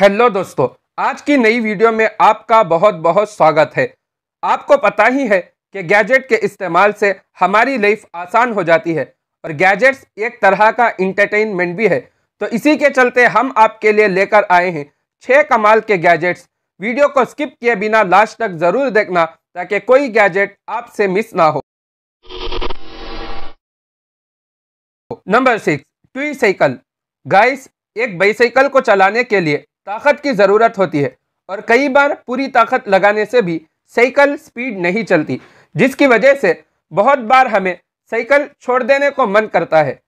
hello दोस्तों आज की नई वीडियो में आपका बहुत बहुत स्वागत है आपको पता ही है कि गैजेट के इस्तेमाल से हमारी लाइफ आसान हो जाती है और गैजेट्स एक तरह का इंटरटेनमेंट भी है तो इसी के चलते हम आपके लिए लेकर आए हैं छह कमाल के गैजेट्स वीडियो को स्किप किए बिना लास्ट तक ज़रूर देखना ताकि कोई गैजेट आपसे मिस ना हो नंबर सिक्स ट्वी साइकिल गाइस एक बाईसाइकिल को चलाने के लिए ताकत की ज़रूरत होती है और कई बार पूरी ताकत लगाने से भी साइकिल स्पीड नहीं चलती जिसकी वजह से बहुत बार हमें साइकिल छोड़ देने को मन करता है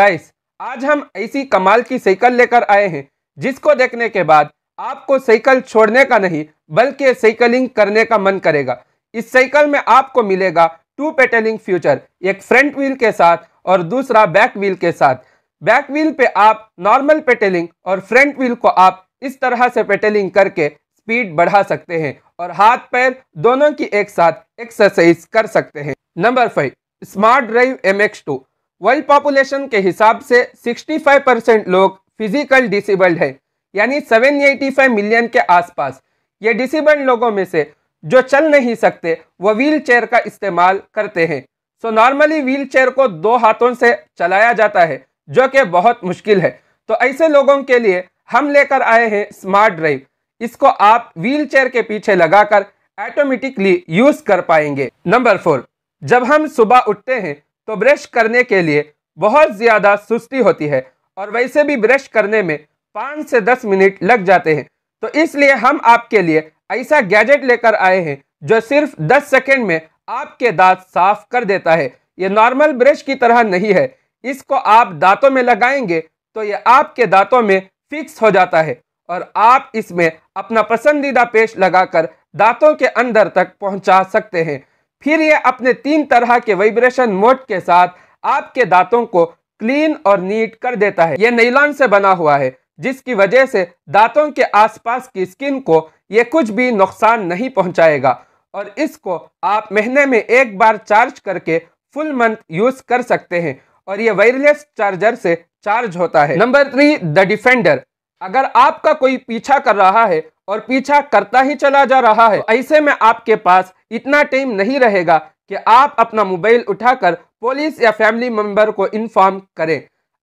गाइस आज हम ऐसी कमाल की साइकिल लेकर आए हैं जिसको देखने के बाद आपको साइकिल छोड़ने का नहीं बल्कि साइकिलिंग करने का मन करेगा इस साइकिल में आपको मिलेगा टू पेटलिंग फ्यूचर एक फ्रंट व्हील के साथ और दूसरा बैक व्हील के साथ बैक व्हील पे आप नॉर्मल पेटलिंग और फ्रंट व्हील को आप इस तरह से पेटलिंग करके स्पीड बढ़ा सकते हैं और हाथ पैर दोनों की एक साथ एक्सरसाइज कर सकते हैं number five smart drive M X two world population के हिसाब से 65 परसेंट लोग फिजिकल डिसेबल्ड हैं यानी 785 मिलियन के आसपास ये डिसेबल्ड लोगों में से जो चल नहीं सकते वह व्हील चेयर का इस्तेमाल करते हैं सो नॉर्मली व्हील चेयर को दो हाथों से चलाया जाता है जो कि बहुत मुश्किल है तो ऐसे लोगों के लिए हम लेकर आए हैं स्मार्ट ड्राइव इसको आप चेयर के पीछे लगाकर ऑटोमेटिकली यूज कर पाएंगे नंबर फोर जब हम सुबह उठते हैं तो ब्रश करने के लिए बहुत ज़्यादा सुस्ती होती है और वैसे भी ब्रश करने में पाँच से दस मिनट लग जाते हैं तो इसलिए हम आपके लिए ऐसा गैजेट लेकर आए हैं जो सिर्फ दस सेकेंड में आपके दांत साफ कर देता है ये नॉर्मल ब्रश की तरह नहीं है इसको आप दांतों में लगाएंगे तो ये आपके दांतों में फिक्स हो जाता है और आप इसमें अपना पसंदीदा पेस्ट लगाकर दांतों के अंदर तक पहुंचा सकते हैं फिर ये अपने तीन तरह के वाइब्रेशन मोड के साथ आपके दांतों को क्लीन और नीट कर देता है ये नैलॉन से बना हुआ है जिसकी वजह से दांतों के आसपास की स्किन को ये कुछ भी नुकसान नहीं पहुंचाएगा और इसको आप महीने में एक बार चार्ज करके फुल मंथ यूज़ कर सकते हैं और ये वायरलेस चार्जर से चार्ज होता है नंबर थ्री द डिफेंडर अगर आपका कोई पीछा कर रहा है और पीछा करता ही चला जा रहा है तो ऐसे में आपके पास इतना टाइम नहीं रहेगा कि आप अपना मोबाइल उठाकर पुलिस या फैमिली मेंबर को इन्फॉर्म करें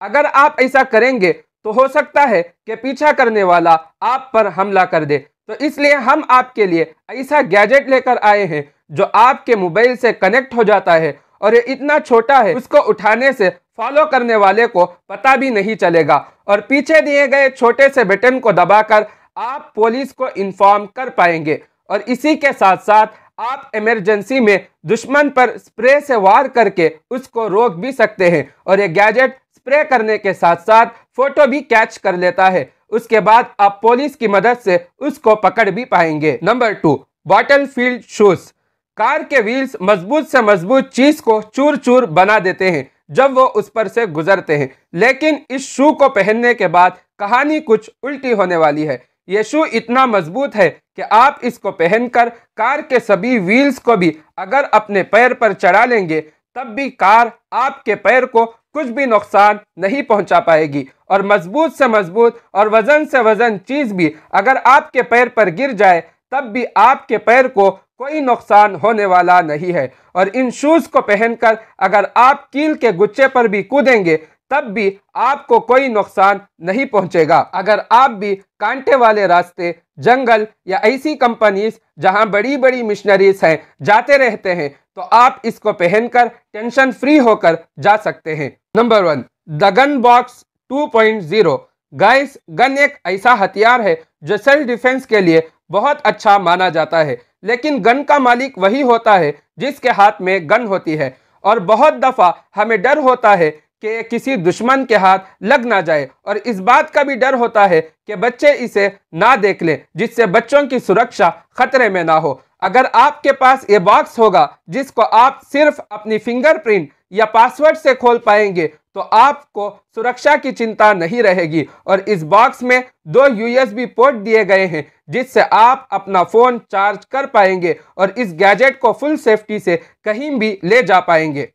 अगर आप ऐसा करेंगे तो हो सकता है कि पीछा करने वाला आप पर हमला कर दे तो इसलिए हम आपके लिए ऐसा गैजेट लेकर आए हैं जो आपके मोबाइल से कनेक्ट हो जाता है और ये इतना छोटा है उसको उठाने से फॉलो करने वाले को पता भी नहीं चलेगा और पीछे दिए गए छोटे से बटन को दबाकर आप पुलिस को इन्फॉर्म कर पाएंगे और इसी के साथ साथ आप इमरजेंसी में दुश्मन पर स्प्रे से वार करके उसको रोक भी सकते हैं और ये गैजेट स्प्रे करने के साथ साथ फोटो भी कैच कर लेता है उसके बाद आप पुलिस की मदद से उसको पकड़ भी पाएंगे number two bottle field shoes car के व्हील्स मजबूत से मजबूत चीज को चूर चूर बना देते हैं जब वो उस पर से गुजरते हैं लेकिन इस शू को पहनने के बाद कहानी कुछ उल्टी होने वाली है ये शू इतना मजबूत है कि आप इसको पहनकर कार के सभी व्हील्स को भी अगर अपने पैर पर चढ़ा लेंगे तब भी कार आपके पैर को कुछ भी नुकसान नहीं पहुंचा पाएगी और मजबूत से मजबूत और वज़न से वज़न चीज़ भी अगर आपके पैर पर गिर जाए तब भी आपके पैर को कोई नुकसान होने वाला नहीं है और इन शूज़ को पहनकर अगर आप कील के गुच्छे पर भी कूदेंगे तब भी आपको कोई नुकसान नहीं पहुंचेगा अगर आप भी कांटे वाले रास्ते जंगल या ऐसी कंपनीज जहां बड़ी बड़ी मिशनरीज हैं जाते रहते हैं तो आप इसको पहनकर टेंशन फ्री होकर जा सकते हैं number one the gun box 2.0 guys gun एक ऐसा हथियार है जो सेल्फ डिफेंस के लिए बहुत अच्छा माना जाता है लेकिन गन का मालिक वही होता है जिसके हाथ में गन होती है और बहुत दफ़ा हमें डर होता है कि किसी दुश्मन के हाथ लग ना जाए और इस बात का भी डर होता है कि बच्चे इसे ना देख लें जिससे बच्चों की सुरक्षा खतरे में ना हो अगर आपके पास ये बॉक्स होगा जिसको आप सिर्फ अपनी फिंगरप्रिंट या पासवर्ड से खोल पाएंगे तो आपको सुरक्षा की चिंता नहीं रहेगी और इस बॉक्स में दो यूएसबी पोर्ट दिए गए हैं जिससे आप अपना फ़ोन चार्ज कर पाएंगे और इस गैजेट को फुल सेफ्टी से कहीं भी ले जा पाएंगे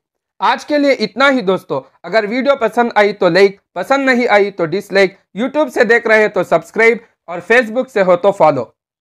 आज के लिए इतना ही दोस्तों अगर वीडियो पसंद आई तो लाइक पसंद नहीं आई तो डिसलाइक यूट्यूब से देख रहे हैं तो सब्सक्राइब और फेसबुक से हो तो फॉलो